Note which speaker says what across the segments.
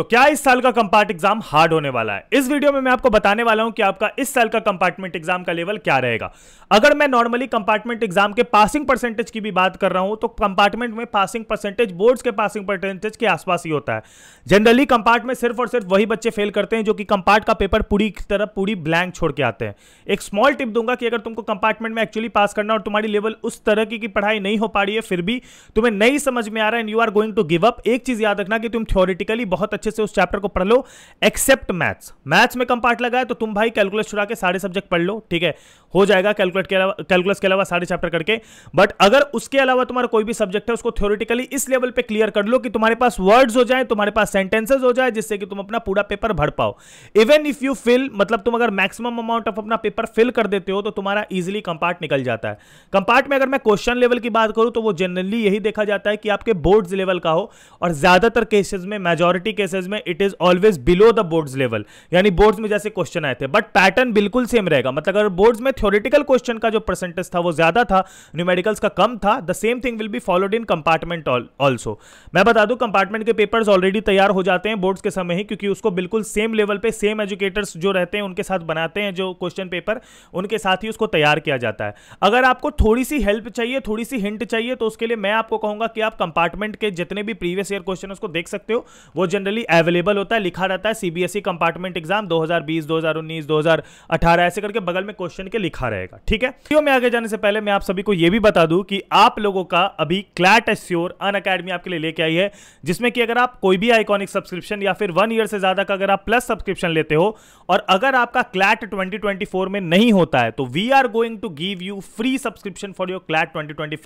Speaker 1: तो क्या इस साल का कंपार्ट एग्जाम हार्ड होने वाला है इस वीडियो में मैं आपको बताने वाला हूं कि आपका इस साल का कंपार्टमेंट एग्जाम का लेवल क्या रहेगा अगर मैं नॉर्मली कंपार्टमेंट एग्जाम के पासिंग परसेंटेज की भी बात कर रहा हूं तो कंपार्टमेंट में पासिंग परसेंटेज बोर्ड्स के पासिंग परसेंटेज के आसपास ही होता है जनरली कंपार्ट में सिर्फ और सिर्फ वही बच्चे फेल करते हैं जो कि कंपार्ट का पेपर पूरी तरह पूरी ब्लैंक छोड़ के आते हैं एक स्मॉल टिप दूंगा कि अगर तुमको कंपार्टमेंट में एक्चुअली पास करना और तुम्हारी लेवल उस तरह की, पढ़ाई नहीं हो पा रही है फिर भी तुम्हें नहीं समझ में आ रहा है and you are going to give up एक चीज याद रखना कि तुम थ्योरिटिकली बहुत अच्छे अच्छे से उस चैप्टर को पढ़ लो एक्सेप्ट मैथ्स मैथ्स में कम पार्ट लगा है तो तुम भाई कैलकुलस छुड़ा के सारे सब्जेक्ट पढ़ लो ठीक है हो जाएगा कैलकुलेट के अलावा कैलकुलस के अलावा सारे चैप्टर करके बट अगर उसके अलावा तुम्हारा कोई भी सब्जेक्ट है उसको थ्योरेटिकली इस लेवल पे क्लियर कर लो कि तुम्हारे पास वर्ड्स हो जाए तुम्हारे पास सेंटेंसेज हो जाए जिससे कि तुम अपना पूरा पेपर भर पाओ इवन इफ यू फिल मतलब तुम अगर मैक्सिमम अमाउंट ऑफ अपना पेपर फिल कर देते हो तो तुम्हारा इजिली कंपार्ट निकल जाता है कंपार्ट में अगर मैं क्वेश्चन लेवल की बात करूं तो वो जनरली यही देखा जाता है कि आपके बोर्ड्स लेवल का हो और ज्यादातर केसेज में मेजोरिटी केसेज क्वेश्चन में it is always below the boards level यानी बोर्ड्स में जैसे क्वेश्चन आए थे बट पैटर्न बिल्कुल सेम रहेगा मतलब अगर बोर्ड्स में थ्योरिटिकल क्वेश्चन का जो परसेंटेज था वो ज्यादा था न्यूमेडिकल्स का कम था the same thing will be followed in compartment also मैं बता दू कंपार्टमेंट के पेपर्स ऑलरेडी तैयार हो जाते हैं बोर्ड्स के समय ही क्योंकि उसको बिल्कुल सेम लेवल पे सेम एजुकेटर्स जो रहते हैं उनके साथ बनाते हैं जो क्वेश्चन पेपर उनके साथ ही उसको तैयार किया जाता है अगर आपको थोड़ी सी हेल्प चाहिए थोड़ी सी हिंट चाहिए तो उसके लिए मैं आपको कहूंगा कि आप कंपार्टमेंट के जितने भी प्रीवियस ईयर क्वेश्चन उसको देख सकते हो वो जनरली जनरली अवेलेबल होता है लिखा रहता है सीबीएसई कंपार्टमेंट एग्जाम 2020 2019 2018 ऐसे करके बगल में क्वेश्चन के लिखा रहेगा ठीक है वीडियो में आगे जाने से पहले मैं आप सभी को यह भी बता दूं कि आप लोगों का अभी क्लैट एस्योर अन अकेडमी आपके लिए लेके आई है जिसमें कि अगर आप कोई भी आइकॉनिक सब्सक्रिप्शन या फिर वन ईयर से ज्यादा का अगर आप प्लस सब्सक्रिप्शन लेते हो और अगर आपका क्लैट ट्वेंटी में नहीं होता है तो we are going to give you free subscription for your CLAT twenty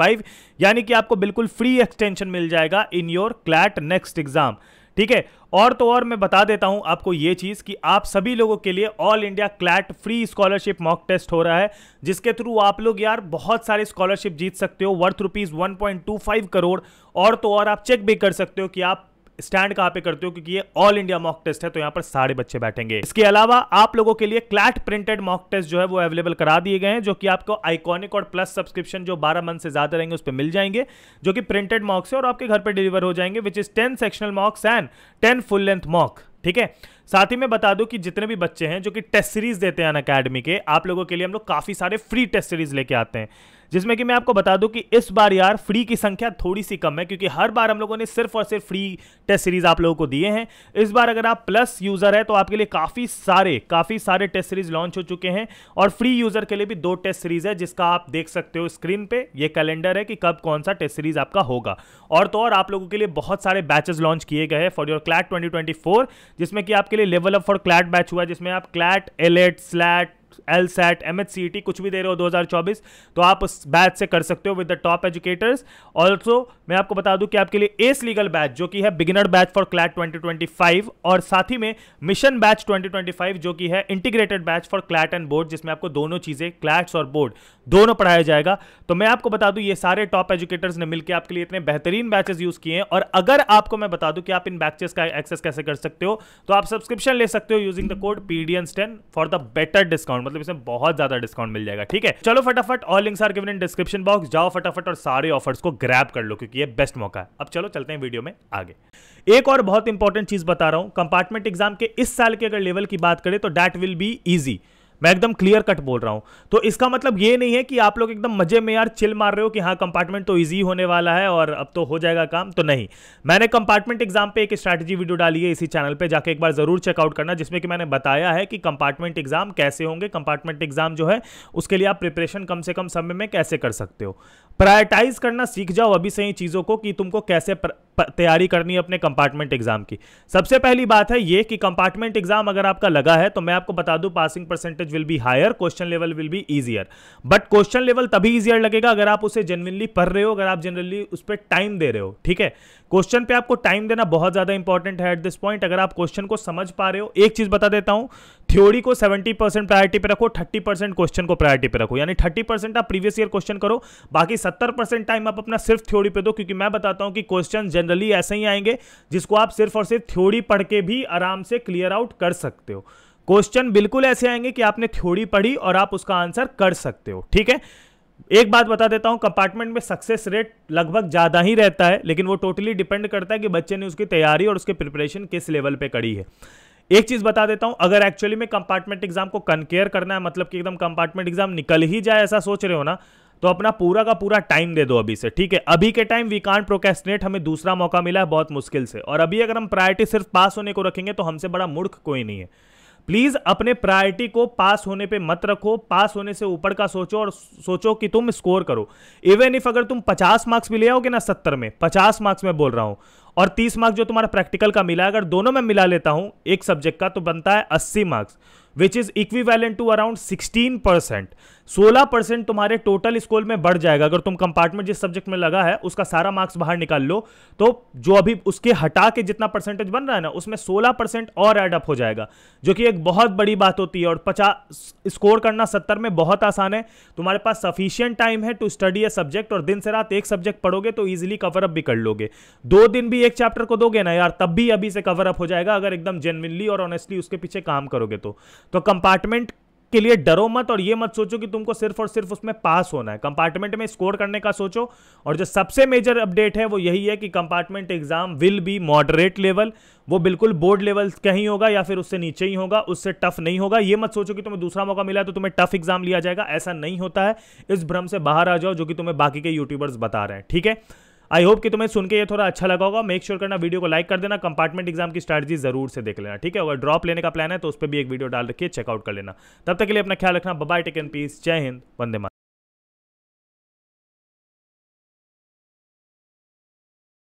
Speaker 1: यानी कि आपको बिल्कुल फ्री एक्सटेंशन मिल जाएगा in your CLAT next exam ठीक है और तो और मैं बता देता हूं आपको ये चीज़ कि आप सभी लोगों के लिए all India CLAT free scholarship mock test हो रहा है जिसके थ्रू आप लोग यार बहुत सारे स्कॉलरशिप जीत सकते हो वर्थ रुपीज़ वन करोड़ और तो और आप चेक भी कर सकते हो कि आप स्टैंड कहां पे करते हो क्योंकि ये ऑल इंडिया मॉक टेस्ट है तो यहाँ पर सारे बच्चे बैठेंगे इसके अलावा आप लोगों के लिए क्लैट प्रिंटेड मॉक टेस्ट जो है वो अवेलेबल करा दिए गए हैं जो कि आपको आइकॉनिक और प्लस सब्सक्रिप्शन जो बारह मंथ से ज्यादा रहेंगे उस पर मिल जाएंगे जो कि प्रिंटेड मॉक्स है और आपके घर पर डिलीवर हो जाएंगे which is ten sectional mocks and ten full length mock ठीक है साथ ही मैं बता दूं कि जितने भी बच्चे हैं जो कि टेस्ट सीरीज देते हैं अन अकेडमी के आप लोगों के लिए हम लोग काफी सारे फ्री टेस्ट सीरीज लेके आते हैं जिसमें कि मैं आपको बता दूं कि इस बार यार फ्री की संख्या थोड़ी सी कम है क्योंकि हर बार हम लोगों ने सिर्फ और सिर्फ फ्री टेस्ट सीरीज आप लोगों को दिए हैं इस बार अगर आप प्लस यूजर है तो आपके लिए काफी सारे काफी सारे टेस्ट सीरीज लॉन्च हो चुके हैं और फ्री यूजर के लिए भी दो टेस्ट सीरीज है जिसका आप देख सकते हो स्क्रीन पे ये कैलेंडर है कि कब कौन सा टेस्ट सीरीज आपका होगा और तो और आप लोगों के लिए बहुत सारे बैचेस लॉन्च किए गए हैं फॉर योर क्लैट ट्वेंटी जिसमें कि आपके लिए level up for CLAT batch हुआ जिसमें आप CLAT AILET SLAT LSAT M H C T e कुछ भी दे रहे हो 2024 तो आप उस बैच से कर सकते हो with the top educators also मैं आपको बता दूं कि आपके लिए एस लीगल बैच जो कि है बिगिनर बैच फॉर क्लैट 2025 और साथ ही में मिशन बैच 2025 जो कि है integrated batch for CLAT and board जिसमें आपको दोनों चीज़ें क्लैट्स और बोर्ड दोनों पढ़ाया जाएगा तो मैं आपको बता दूं ये सारे टॉप एजुकेटर्स ने मिलकर आपके लिए इतने बेहतरीन बैचेस यूज़ किए हैं और अगर आपको मैं बता दूं कि आप इन बैचेस का एक्सेस कैसे कर सकते हो तो आप सब्सक्रिप्शन ले सकते हो using the code PDN ten for the better discount मतलब इसमें बहुत ज्यादा डिस्काउंट मिल जाएगा ठीक है चलो फटाफट all links are given in description box जाओ फटाफट और सारे ऑफर्स को ग्रैप कर लो क्योंकि ये बेस्ट मौका है अब चलो चलते हैं वीडियो में आगे एक और बहुत इंपॉर्टेंट चीज बता रहा हूं कंपार्टमेंट एग्जाम के इस साल के अगर लेवल की बात करें तो डैट विल बी ईजी मैं एकदम क्लियर कट बोल रहा हूं तो इसका मतलब ये नहीं है कि आप लोग एकदम मजे में यार चिल मार रहे हो कि हाँ कंपार्टमेंट तो ईजी होने वाला है और अब तो हो जाएगा काम तो नहीं मैंने कंपार्टमेंट एग्जाम पे एक स्ट्रैटेजी वीडियो डाली है इसी चैनल पे जाके एक बार जरूर चेकआउट करना जिसमें कि मैंने बताया है कि कंपार्टमेंट एग्जाम कैसे होंगे कंपार्टमेंट एग्जाम जो है उसके लिए आप प्रिपरेशन कम से कम समय में कैसे कर सकते हो प्रायोरिटाइज करना सीख जाओ अभी से ही चीज़ों को कि तुमको कैसे तैयारी करनी है अपने कंपार्टमेंट एग्जाम की सबसे पहली बात है ये कि कंपार्टमेंट एग्जाम अगर आपका लगा है तो मैं आपको बता दूं passing percentage will be higher question level will be easier but question level तभी ईजियर लगेगा अगर आप उसे जेनविनली पढ़ रहे हो अगर आप जनरली उस पर टाइम दे रहे हो ठीक है क्वेश्चन पे आपको टाइम देना बहुत ज्यादा इंपॉर्टेंट है एट दिस पॉइंट अगर आप क्वेश्चन को समझ पा रहे हो एक चीज बता देता हूं थ्योरी को 70 परसेंट प्रायोरिटी पे रखो 30 परसेंट क्वेश्चन को प्रायोरिटी पे रखो यानी 30 परसेंट आप प्रीवियस ईयर क्वेश्चन करो बाकी 70 परसेंट टाइम आप अपना सिर्फ थ्योरी पे दो क्योंकि मैं बताता हूं कि क्वेश्चन जनरली ऐसे ही आएंगे जिसको आप सिर्फ और सिर्फ थ्योरी पढ़ के भी आराम से क्लियर आउट कर सकते हो क्वेश्चन बिल्कुल ऐसे आएंगे कि आपने थ्योरी पढ़ी और आप उसका आंसर कर सकते हो ठीक है एक बात बता देता हूं कंपार्टमेंट में सक्सेस रेट लगभग ज़्यादा ही रहता है लेकिन वो टोटली डिपेंड करता है कि बच्चे ने उसकी तैयारी और उसके प्रिपरेशन किस लेवल पे करी है एक चीज़ बता देता हूं अगर एक्चुअली में कंपार्टमेंट एग्जाम को कंकेयर करना है मतलब कि एकदम कंपार्टमेंट एग्जाम निकल ही जाए ऐसा सोच रहे हो ना तो अपना पूरा का पूरा टाइम दे दो अभी से ठीक है अभी के टाइम वी कांट प्रोकेस्टिनेट हमें दूसरा मौका मिला है बहुत मुश्किल से और अभी अगर हम प्रायोरिटी सिर्फ पास होने को रखेंगे तो हमसे बड़ा मूर्ख कोई नहीं है प्लीज अपने प्रायोरिटी को पास होने पे मत रखो पास होने से ऊपर का सोचो और सोचो कि तुम स्कोर करो इवन इफ अगर तुम 50 मार्क्स भी ले आओगे ना 70 में 50 मार्क्स में बोल रहा हूं और 30 मार्क्स जो तुम्हारा प्रैक्टिकल का मिला है अगर दोनों में मिला लेता हूं एक सब्जेक्ट का तो बनता है 80 marks which is equivalent to around sixteen percent सोलह परसेंट तुम्हारे टोटल स्कोर में बढ़ जाएगा अगर तुम कंपार्टमेंट जिस सब्जेक्ट में लगा है उसका सारा मार्क्स बाहर निकाल लो तो जो अभी उसके हटा के जितना परसेंटेज बन रहा है ना उसमें सोलह परसेंट और एडअप हो जाएगा जो कि एक बहुत बड़ी बात होती है और पचास स्कोर करना सत्तर में बहुत आसान है तुम्हारे पास सफिशियंट टाइम है टू स्टडी ए सब्जेक्ट और दिन से रात एक सब्जेक्ट पढ़ोगे तो ईजिली कवरअप भी कर लोगे दो दिन भी एक चैप्टर को दोगे ना यार तब भी अभी से कवरअप हो जाएगा अगर एकदम जेनविनली और ऑनेस्टली उसके पीछे काम करोगे तो तो कंपार्टमेंट के लिए डरो मत और ये मत सोचो कि तुमको सिर्फ और सिर्फ उसमें पास होना है कंपार्टमेंट में स्कोर करने का सोचो और जो सबसे मेजर अपडेट है वो यही है कि compartment exam will be moderate level वो बिल्कुल बोर्ड लेवल का ही होगा या फिर उससे नीचे ही होगा उससे टफ नहीं होगा ये मत सोचो कि तुम्हें दूसरा मौका मिला तो तुम्हें टफ एग्जाम लिया जाएगा ऐसा नहीं होता है इस भ्रम से बाहर आ जाओ जो कि तुम्हें बाकी के यूट्यूबर्स बता रहे हैं ठीक है आई होप कि तुम्हें सुन के ये थोड़ा अच्छा लगा होगा मेक श्योर करना वीडियो को लाइक कर देना कंपार्टमेंट एग्जाम की स्ट्रेटजी जरूर से देख लेना ठीक है अगर ड्रॉप लेने का प्लान है तो उस पर भी एक वीडियो डाल रखिए चेकआउट कर लेना तब तक के लिए अपना ख्याल रखना बाय टेक एन पीस जय हिंद वंदे मा